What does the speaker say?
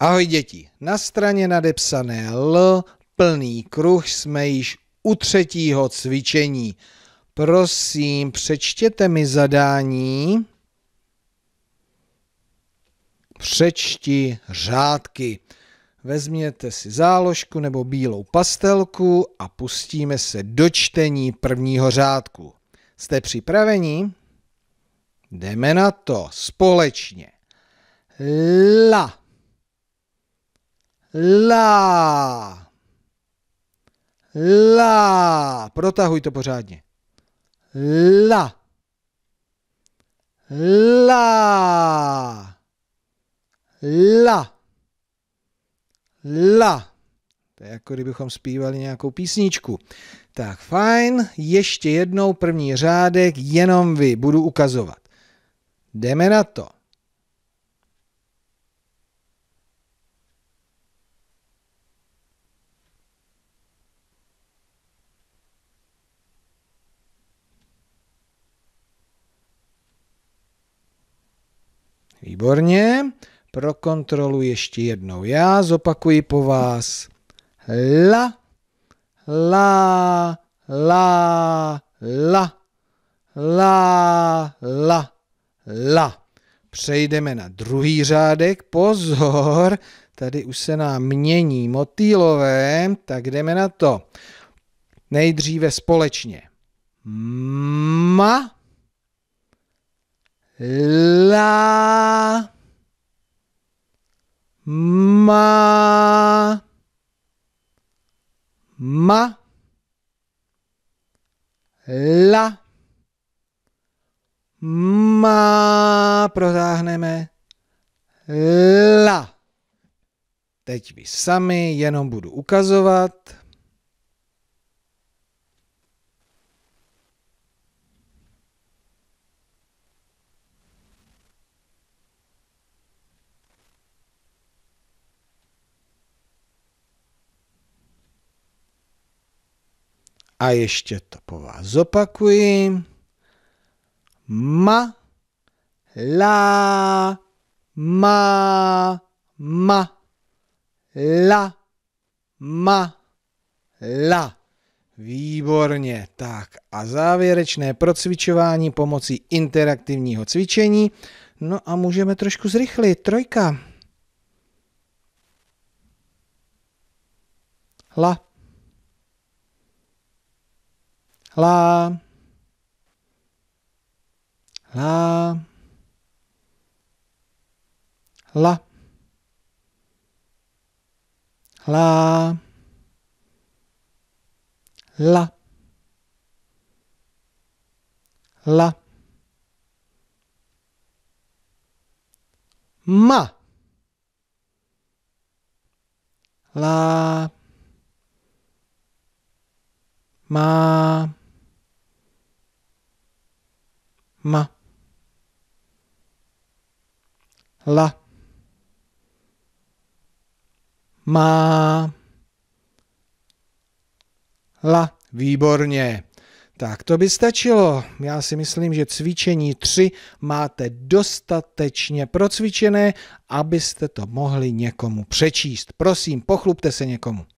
Ahoj děti, na straně nadepsané L plný kruh jsme již u třetího cvičení. Prosím, přečtěte mi zadání. Přečti řádky. Vezměte si záložku nebo bílou pastelku a pustíme se do čtení prvního řádku. Jste připraveni? Jdeme na to společně. La. La. La. Protahuj to pořádně. La. La. La. La. To je jako kdybychom zpívali nějakou písničku. Tak fajn, ještě jednou první řádek, jenom vy, budu ukazovat. Jdeme na to. Výborně. Pro kontrolu ještě jednou. Já zopakuji po vás. La, la, la, la, la, la, la. Přejdeme na druhý řádek. Pozor, tady už se nám mění motýlové, tak jdeme na to. Nejdříve společně. Ma, la, Ma, ma la ma, protáhneme la. Teď vy sami jenom budu ukazovat. A ještě to po vás zopakuji. Ma, la, ma, ma, la, ma, la. Výborně, tak a závěrečné procvičování pomocí interaktivního cvičení. No a můžeme trošku zrychlit. Trojka. La. la la la la la la ma la ma ma la má la. Výborně. Tak to by stačilo. Já si myslím, že cvičení 3 máte dostatečně procvičené, abyste to mohli někomu přečíst. Prosím, pochlubte se někomu.